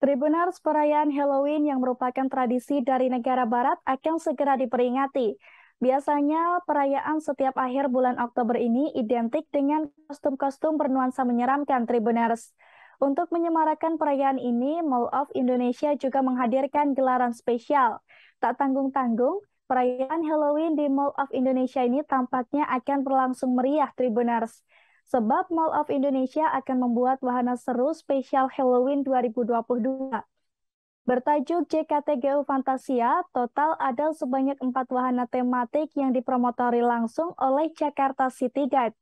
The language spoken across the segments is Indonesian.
Tribuners perayaan Halloween yang merupakan tradisi dari negara barat akan segera diperingati. Biasanya perayaan setiap akhir bulan Oktober ini identik dengan kostum-kostum bernuansa menyeramkan Tribuners. Untuk menyemarakan perayaan ini, Mall of Indonesia juga menghadirkan gelaran spesial. Tak tanggung-tanggung, perayaan Halloween di Mall of Indonesia ini tampaknya akan berlangsung meriah Tribuners sebab Mall of Indonesia akan membuat wahana seru spesial Halloween 2022. Bertajuk JKTGO Fantasia, total ada sebanyak empat wahana tematik yang dipromotori langsung oleh Jakarta City Guide.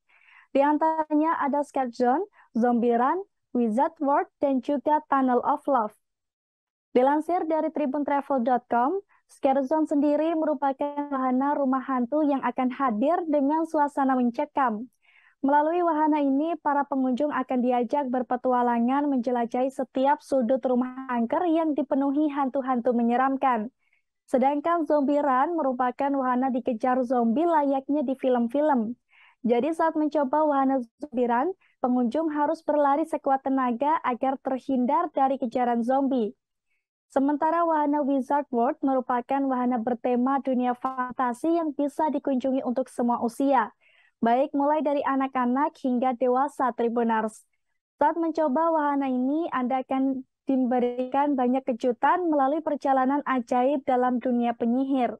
Di antaranya ada Skate Zone, Zombie Run, Wizard World, dan juga Tunnel of Love. Dilansir dari tribuntravel.com, Scare Zone sendiri merupakan wahana rumah hantu yang akan hadir dengan suasana mencekam. Melalui wahana ini, para pengunjung akan diajak berpetualangan menjelajahi setiap sudut rumah angker yang dipenuhi hantu-hantu menyeramkan. Sedangkan zombie run merupakan wahana dikejar zombie layaknya di film-film. Jadi saat mencoba wahana zombie run, pengunjung harus berlari sekuat tenaga agar terhindar dari kejaran zombie. Sementara wahana Wizard World merupakan wahana bertema dunia fantasi yang bisa dikunjungi untuk semua usia baik mulai dari anak-anak hingga dewasa Tribunars. Saat mencoba wahana ini, Anda akan diberikan banyak kejutan melalui perjalanan ajaib dalam dunia penyihir.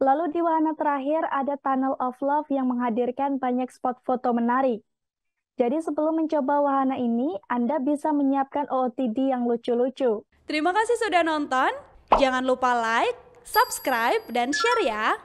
Lalu di wahana terakhir ada Tunnel of Love yang menghadirkan banyak spot foto menarik. Jadi sebelum mencoba wahana ini, Anda bisa menyiapkan OOTD yang lucu-lucu. Terima kasih sudah nonton. Jangan lupa like, subscribe, dan share ya.